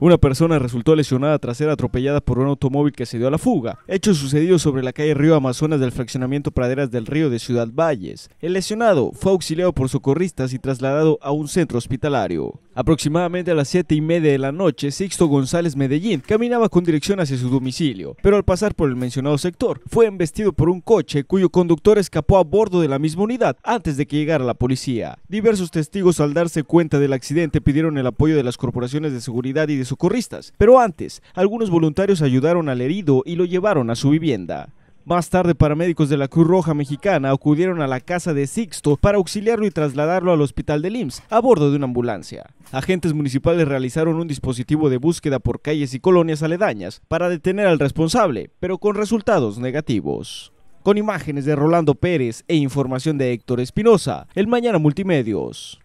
Una persona resultó lesionada tras ser atropellada por un automóvil que se dio a la fuga. Hecho sucedido sobre la calle Río Amazonas del fraccionamiento Praderas del Río de Ciudad Valles. El lesionado fue auxiliado por socorristas y trasladado a un centro hospitalario. Aproximadamente a las 7 y media de la noche, Sixto González Medellín caminaba con dirección hacia su domicilio, pero al pasar por el mencionado sector, fue embestido por un coche cuyo conductor escapó a bordo de la misma unidad antes de que llegara la policía. Diversos testigos al darse cuenta del accidente pidieron el apoyo de las corporaciones de seguridad y de socorristas, pero antes, algunos voluntarios ayudaron al herido y lo llevaron a su vivienda. Más tarde, paramédicos de la Cruz Roja Mexicana acudieron a la casa de Sixto para auxiliarlo y trasladarlo al hospital del IMSS a bordo de una ambulancia. Agentes municipales realizaron un dispositivo de búsqueda por calles y colonias aledañas para detener al responsable, pero con resultados negativos. Con imágenes de Rolando Pérez e información de Héctor Espinosa, el Mañana Multimedios.